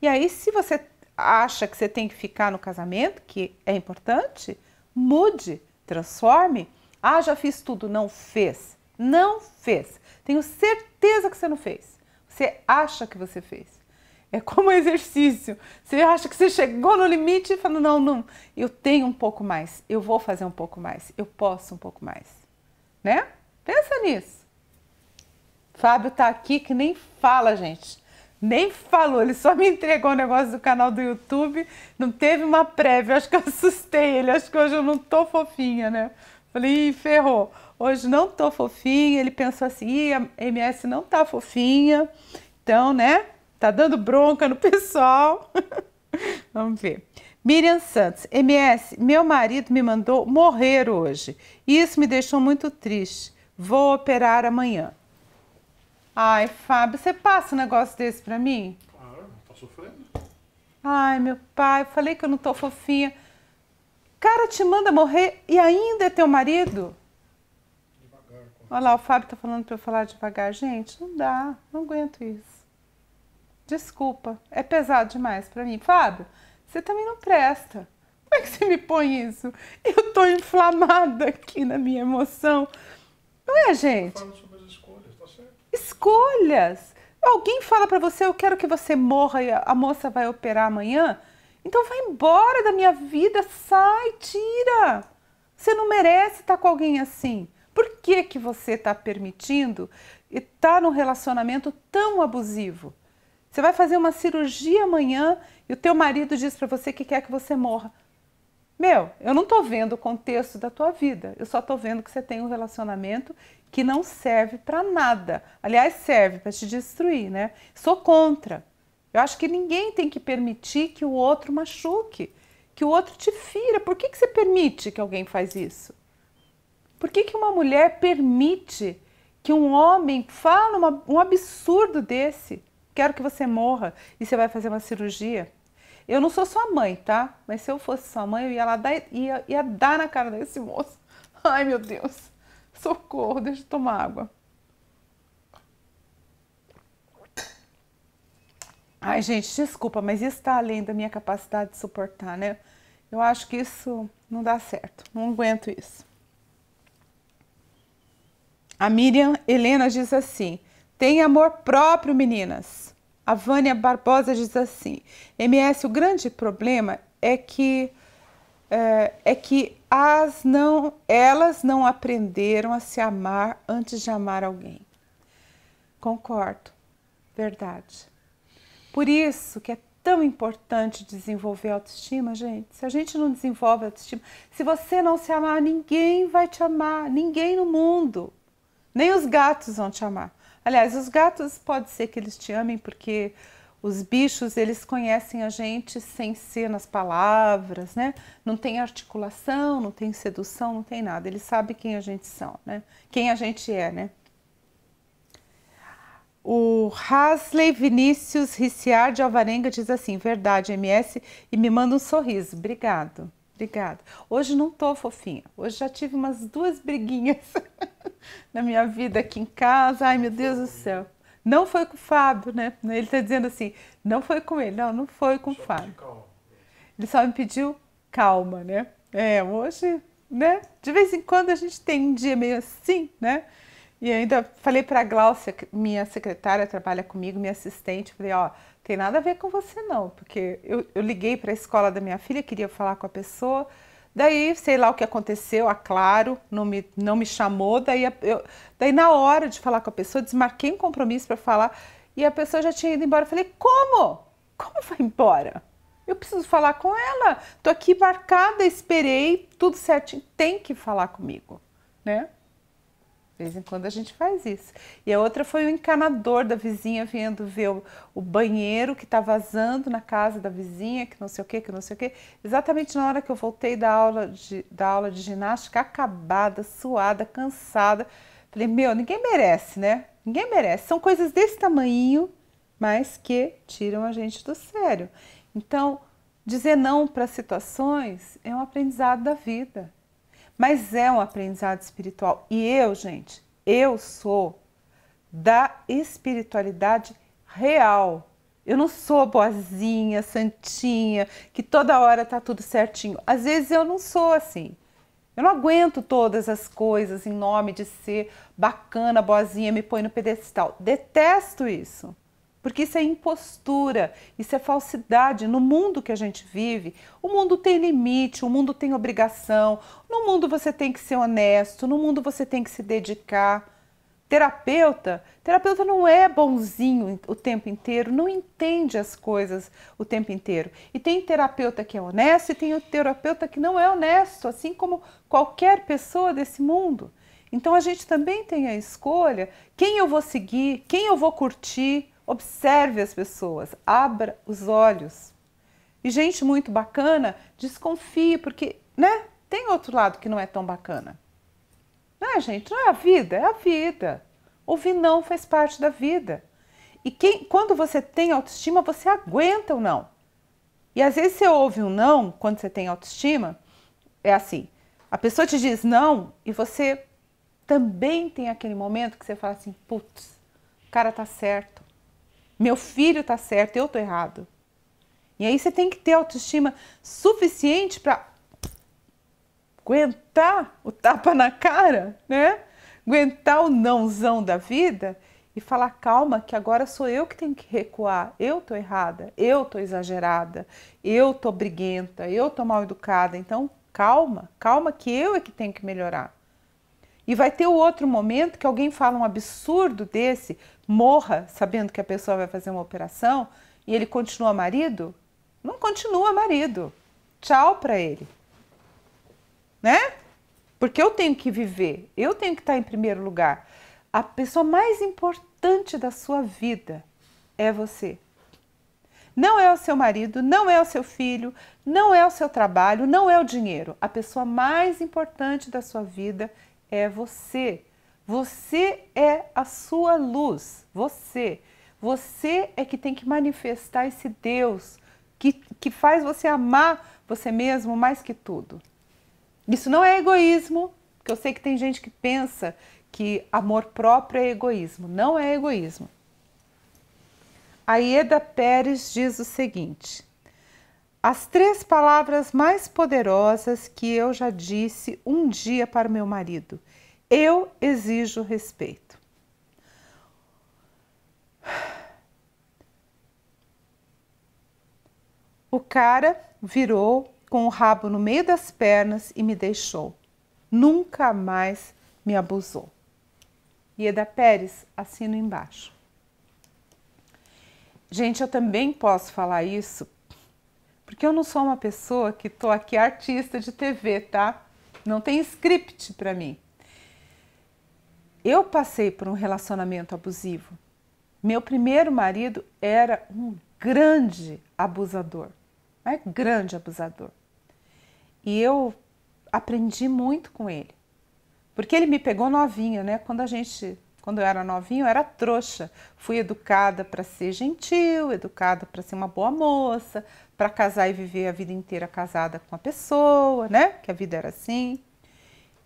E aí, se você acha que você tem que ficar no casamento, que é importante, mude, transforme. Ah, já fiz tudo. Não fez. Não fez. Tenho certeza que você não fez. Você acha que você fez. É como um exercício. Você acha que você chegou no limite e fala: não, não, eu tenho um pouco mais, eu vou fazer um pouco mais, eu posso um pouco mais. Né? Pensa nisso. Fábio tá aqui que nem fala, gente nem falou, ele só me entregou o um negócio do canal do YouTube, não teve uma prévia, acho que eu assustei ele, acho que hoje eu não tô fofinha, né? Falei, Ih, ferrou, hoje não tô fofinha, ele pensou assim, Ih, a MS não tá fofinha, então, né, tá dando bronca no pessoal, vamos ver. Miriam Santos, MS, meu marido me mandou morrer hoje, isso me deixou muito triste, vou operar amanhã. Ai, Fábio, você passa um negócio desse pra mim? Claro, tá sofrendo. Ai, meu pai, falei que eu não tô fofinha. Cara, te manda morrer e ainda é teu marido? Devagar. Olha lá, o Fábio tá falando pra eu falar devagar. Gente, não dá, não aguento isso. Desculpa, é pesado demais pra mim. Fábio, você também não presta. Como é que você me põe isso? Eu tô inflamada aqui na minha emoção. Não é, gente? Eu falo Escolhas. Alguém fala para você, eu quero que você morra e a moça vai operar amanhã. Então vai embora da minha vida, sai, tira. Você não merece estar com alguém assim. Por que, que você está permitindo e está num relacionamento tão abusivo? Você vai fazer uma cirurgia amanhã e o teu marido diz para você que quer que você morra. Meu, eu não estou vendo o contexto da tua vida, eu só estou vendo que você tem um relacionamento que não serve para nada. Aliás, serve para te destruir, né? Sou contra. Eu acho que ninguém tem que permitir que o outro machuque, que o outro te fira. Por que, que você permite que alguém faz isso? Por que, que uma mulher permite que um homem fale uma, um absurdo desse? Quero que você morra e você vai fazer uma cirurgia? Eu não sou sua mãe, tá? Mas se eu fosse sua mãe, eu ia lá dar, ia, ia dar na cara desse moço. Ai, meu Deus. Socorro, deixa eu tomar água. Ai, gente, desculpa, mas isso está além da minha capacidade de suportar, né? Eu acho que isso não dá certo. Não aguento isso. A Miriam Helena diz assim: tem amor próprio, meninas. A Vânia Barbosa diz assim: MS, o grande problema é que é, é, que as não, elas não aprenderam a se amar antes de amar alguém. Concordo, verdade. Por isso que é tão importante desenvolver autoestima, gente. Se a gente não desenvolve autoestima, se você não se amar, ninguém vai te amar, ninguém no mundo. Nem os gatos vão te amar. Aliás, os gatos pode ser que eles te amem porque os bichos, eles conhecem a gente sem ser nas palavras, né? Não tem articulação, não tem sedução, não tem nada. Eles sabem quem a gente são, né? Quem a gente é, né? O Hasley Vinícius Riciar de Alvarenga diz assim: verdade, MS, e me manda um sorriso. Obrigado, obrigado. Hoje não tô fofinha, hoje já tive umas duas briguinhas. na minha vida aqui em casa. Ai, meu Deus do céu. Não foi com o Fábio, né? Ele está dizendo assim, não foi com ele. Não, não foi com o Fábio. Ele só me pediu calma, né? É, hoje, né? De vez em quando a gente tem um dia meio assim, né? E ainda falei para a Glaucia, minha secretária trabalha comigo, minha assistente, falei, ó, tem nada a ver com você não, porque eu, eu liguei para a escola da minha filha, queria falar com a pessoa, Daí, sei lá o que aconteceu, a Claro não me, não me chamou. Daí, eu, daí, na hora de falar com a pessoa, desmarquei um compromisso para falar e a pessoa já tinha ido embora. Eu falei: Como? Como foi embora? Eu preciso falar com ela. estou aqui marcada, esperei, tudo certinho. Tem que falar comigo, né? De vez em quando a gente faz isso. E a outra foi o encanador da vizinha vindo ver o, o banheiro que está vazando na casa da vizinha, que não sei o que, que não sei o que. Exatamente na hora que eu voltei da aula de, da aula de ginástica, acabada, suada, cansada. Falei, meu, ninguém merece, né? Ninguém merece. São coisas desse tamanho, mas que tiram a gente do sério. Então, dizer não para situações é um aprendizado da vida mas é um aprendizado espiritual. E eu, gente, eu sou da espiritualidade real. Eu não sou boazinha, santinha, que toda hora tá tudo certinho. Às vezes eu não sou assim. Eu não aguento todas as coisas em nome de ser bacana, boazinha, me põe no pedestal. Detesto isso. Porque isso é impostura, isso é falsidade. No mundo que a gente vive, o mundo tem limite, o mundo tem obrigação, no mundo você tem que ser honesto, no mundo você tem que se dedicar. Terapeuta, terapeuta não é bonzinho o tempo inteiro, não entende as coisas o tempo inteiro. E tem terapeuta que é honesto e tem o terapeuta que não é honesto, assim como qualquer pessoa desse mundo. Então a gente também tem a escolha quem eu vou seguir, quem eu vou curtir, Observe as pessoas, abra os olhos. E gente muito bacana, desconfie, porque, né? Tem outro lado que não é tão bacana. Não é, gente? Não é a vida, é a vida. Ouvir não faz parte da vida. E quem, quando você tem autoestima, você aguenta o não. E às vezes você ouve um não quando você tem autoestima, é assim. A pessoa te diz não e você também tem aquele momento que você fala assim, putz, o cara tá certo. Meu filho está certo, eu estou errado. E aí você tem que ter autoestima suficiente para aguentar o tapa na cara, né? Aguentar o nãozão da vida e falar calma que agora sou eu que tenho que recuar. Eu tô errada, eu tô exagerada, eu tô briguenta, eu tô mal educada. Então, calma, calma que eu é que tenho que melhorar. E vai ter o outro momento que alguém fala um absurdo desse, morra sabendo que a pessoa vai fazer uma operação e ele continua marido? Não continua marido. Tchau para ele. Né? Porque eu tenho que viver, eu tenho que estar tá em primeiro lugar. A pessoa mais importante da sua vida é você. Não é o seu marido, não é o seu filho, não é o seu trabalho, não é o dinheiro. A pessoa mais importante da sua vida é é você. Você é a sua luz, você. Você é que tem que manifestar esse Deus que, que faz você amar você mesmo mais que tudo. Isso não é egoísmo, porque eu sei que tem gente que pensa que amor próprio é egoísmo. Não é egoísmo. A Ieda Pérez diz o seguinte: as três palavras mais poderosas que eu já disse um dia para meu marido: Eu exijo respeito. O cara virou com o rabo no meio das pernas e me deixou. Nunca mais me abusou. Ieda Pérez, assino embaixo. Gente, eu também posso falar isso porque eu não sou uma pessoa que tô aqui artista de TV, tá? Não tem script para mim. Eu passei por um relacionamento abusivo. Meu primeiro marido era um grande abusador, é grande abusador. E eu aprendi muito com ele, porque ele me pegou novinha, né? Quando a gente quando eu era novinho, eu era trouxa. Fui educada para ser gentil, educada para ser uma boa moça, para casar e viver a vida inteira casada com a pessoa, né? Que a vida era assim.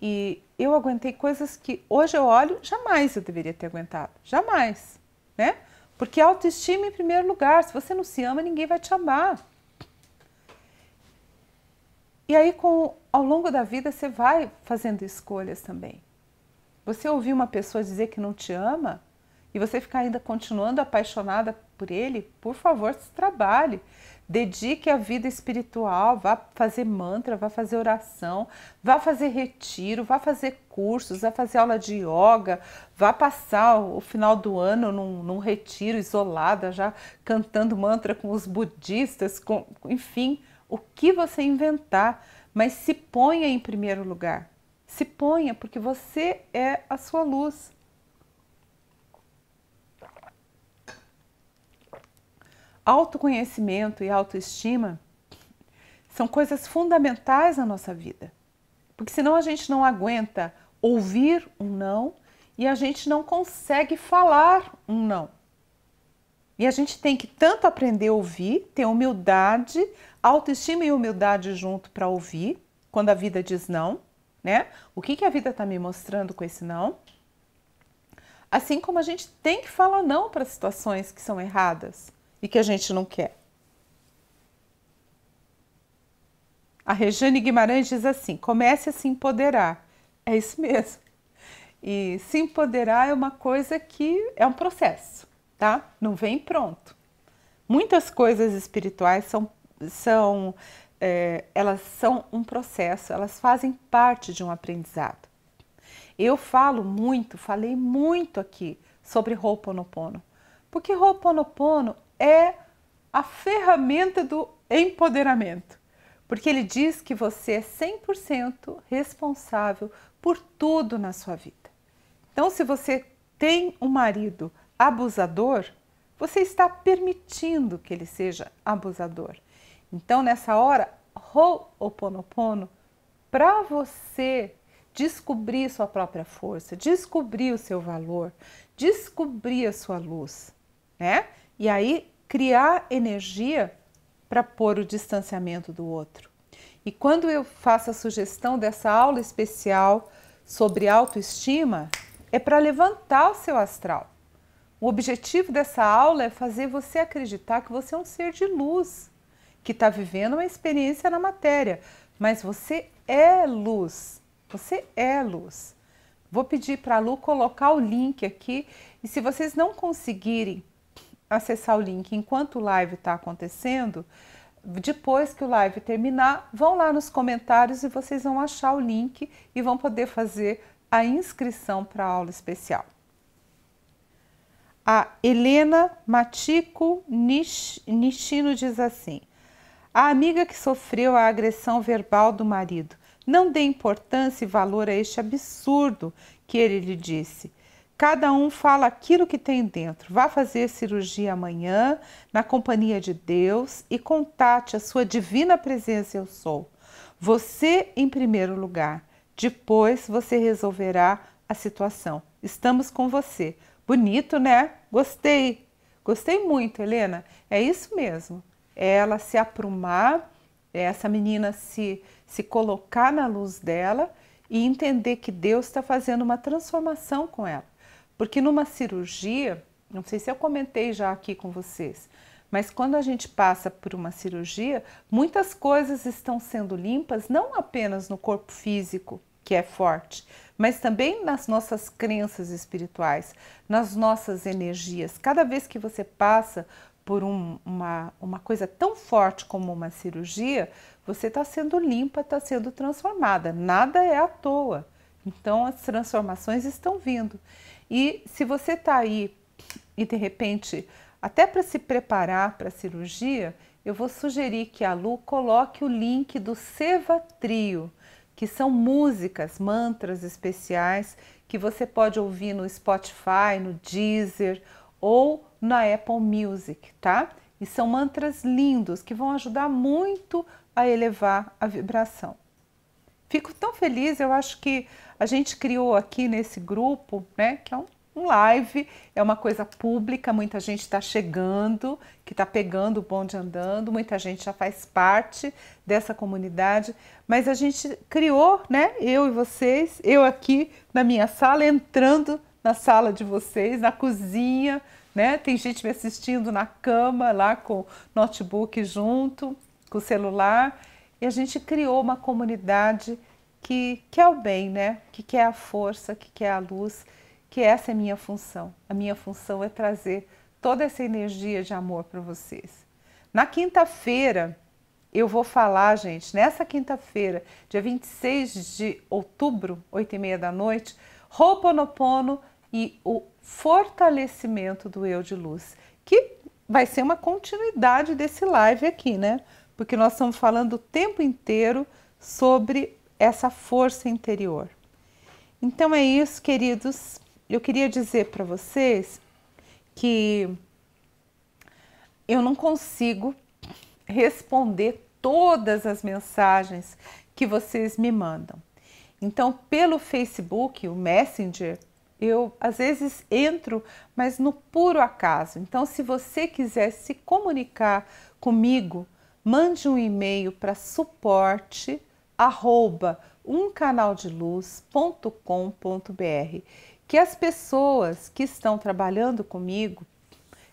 E eu aguentei coisas que hoje eu olho, jamais eu deveria ter aguentado. Jamais, né? Porque autoestima em primeiro lugar. Se você não se ama, ninguém vai te amar. E aí, com, ao longo da vida, você vai fazendo escolhas também. Você ouvir uma pessoa dizer que não te ama e você ficar ainda continuando apaixonada por ele, por favor, se trabalhe. Dedique a vida espiritual, vá fazer mantra, vá fazer oração, vá fazer retiro, vá fazer cursos, vá fazer aula de yoga, vá passar o final do ano num, num retiro isolada, já cantando mantra com os budistas, com, enfim, o que você inventar, mas se ponha em primeiro lugar. Se ponha, porque você é a sua luz. Autoconhecimento e autoestima são coisas fundamentais na nossa vida, porque senão a gente não aguenta ouvir um não e a gente não consegue falar um não. E a gente tem que tanto aprender a ouvir, ter humildade, autoestima e humildade junto para ouvir quando a vida diz não, né? O que, que a vida está me mostrando com esse não? Assim como a gente tem que falar não para situações que são erradas e que a gente não quer. A Rejane Guimarães diz assim: comece a se empoderar. É isso mesmo. E se empoderar é uma coisa que é um processo, tá? Não vem pronto. Muitas coisas espirituais são, são é, elas são um processo, elas fazem parte de um aprendizado. Eu falo muito, falei muito aqui sobre Ho'oponopono, porque Ho'oponopono é a ferramenta do empoderamento, porque ele diz que você é 100% responsável por tudo na sua vida. Então, se você tem um marido abusador, você está permitindo que ele seja abusador. Então, nessa hora, Ho'oponopono, para você descobrir sua própria força, descobrir o seu valor, descobrir a sua luz, né? E aí criar energia para pôr o distanciamento do outro. E quando eu faço a sugestão dessa aula especial sobre autoestima, é para levantar o seu astral. O objetivo dessa aula é fazer você acreditar que você é um ser de luz, que está vivendo uma experiência na matéria, mas você é luz. Você é luz. Vou pedir para a Lu colocar o link aqui e se vocês não conseguirem acessar o link enquanto o live está acontecendo, depois que o live terminar, vão lá nos comentários e vocês vão achar o link e vão poder fazer a inscrição para a aula especial. A Helena Matico Nishino diz assim: a amiga que sofreu a agressão verbal do marido não dê importância e valor a este absurdo que ele lhe disse. Cada um fala aquilo que tem dentro. Vá fazer cirurgia amanhã, na companhia de Deus, e contate a sua divina presença, eu sou. Você em primeiro lugar. Depois você resolverá a situação. Estamos com você. Bonito, né? Gostei. Gostei muito, Helena. É isso mesmo ela se aprumar, essa menina se, se colocar na luz dela e entender que Deus está fazendo uma transformação com ela. Porque numa cirurgia, não sei se eu comentei já aqui com vocês, mas quando a gente passa por uma cirurgia, muitas coisas estão sendo limpas, não apenas no corpo físico, que é forte, mas também nas nossas crenças espirituais, nas nossas energias. Cada vez que você passa por um, uma, uma coisa tão forte como uma cirurgia, você está sendo limpa, está sendo transformada. Nada é à toa. Então as transformações estão vindo. E se você está aí e de repente, até para se preparar para a cirurgia, eu vou sugerir que a Lu coloque o link do Seva Trio, que são músicas, mantras especiais que você pode ouvir no Spotify, no Deezer ou na Apple Music, tá? E são mantras lindos que vão ajudar muito a elevar a vibração. Fico tão feliz, eu acho que a gente criou aqui nesse grupo, né? Que é um, um live, é uma coisa pública, muita gente está chegando, que está pegando o bonde andando, muita gente já faz parte dessa comunidade, mas a gente criou, né? Eu e vocês, eu aqui na minha sala, entrando na sala de vocês, na cozinha, né? Tem gente me assistindo na cama lá com notebook junto, com o celular, e a gente criou uma comunidade que quer é o bem, né? Que quer é a força, que quer é a luz, que essa é a minha função. A minha função é trazer toda essa energia de amor para vocês. Na quinta-feira, eu vou falar, gente, nessa quinta-feira, dia 26 de outubro, 8 e meia da noite, Ho'oponopono e o fortalecimento do eu de luz, que vai ser uma continuidade desse live aqui, né? Porque nós estamos falando o tempo inteiro sobre essa força interior. Então é isso, queridos. Eu queria dizer para vocês que eu não consigo responder todas as mensagens que vocês me mandam. Então, pelo Facebook, o Messenger, eu às vezes entro, mas no puro acaso. Então, se você quiser se comunicar comigo, mande um e-mail para suporte arroba umcanaldeluz.com.br que as pessoas que estão trabalhando comigo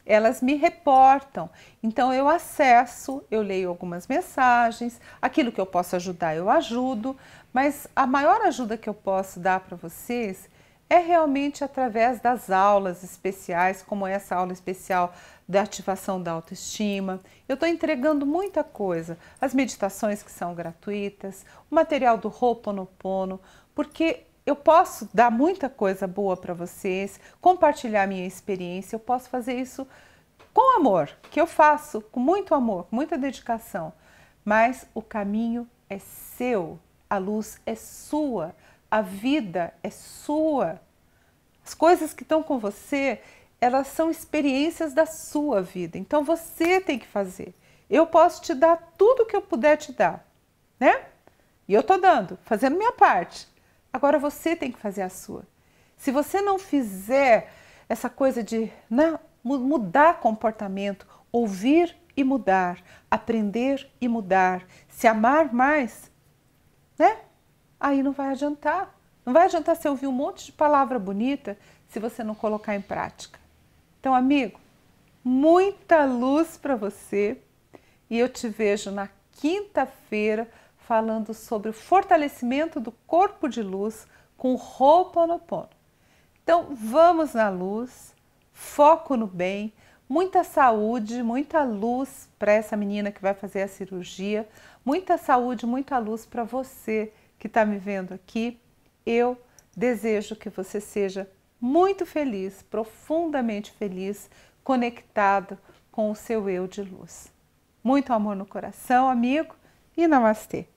elas me reportam. Então eu acesso, eu leio algumas mensagens, aquilo que eu posso ajudar eu ajudo, mas a maior ajuda que eu posso dar para vocês é realmente através das aulas especiais, como essa aula especial da ativação da autoestima. Eu estou entregando muita coisa, as meditações que são gratuitas, o material do Ho'oponopono, porque eu posso dar muita coisa boa para vocês, compartilhar minha experiência, eu posso fazer isso com amor, que eu faço com muito amor, com muita dedicação. Mas o caminho é seu, a luz é sua, a vida é sua. As coisas que estão com você, elas são experiências da sua vida. Então você tem que fazer. Eu posso te dar tudo o que eu puder te dar, né? E eu tô dando, fazendo minha parte. Agora você tem que fazer a sua. Se você não fizer essa coisa de né, mudar comportamento, ouvir e mudar, aprender e mudar, se amar mais, né? Aí não vai adiantar. Não vai adiantar você ouvir um monte de palavra bonita se você não colocar em prática. Então, amigo, muita luz para você e eu te vejo na quinta-feira falando sobre o fortalecimento do corpo de luz com Ho'oponopono. Então, vamos na luz, foco no bem, muita saúde, muita luz para essa menina que vai fazer a cirurgia, muita saúde, muita luz para você que está me vendo aqui eu desejo que você seja muito feliz, profundamente feliz, conectado com o seu eu de luz. Muito amor no coração, amigo, e namastê!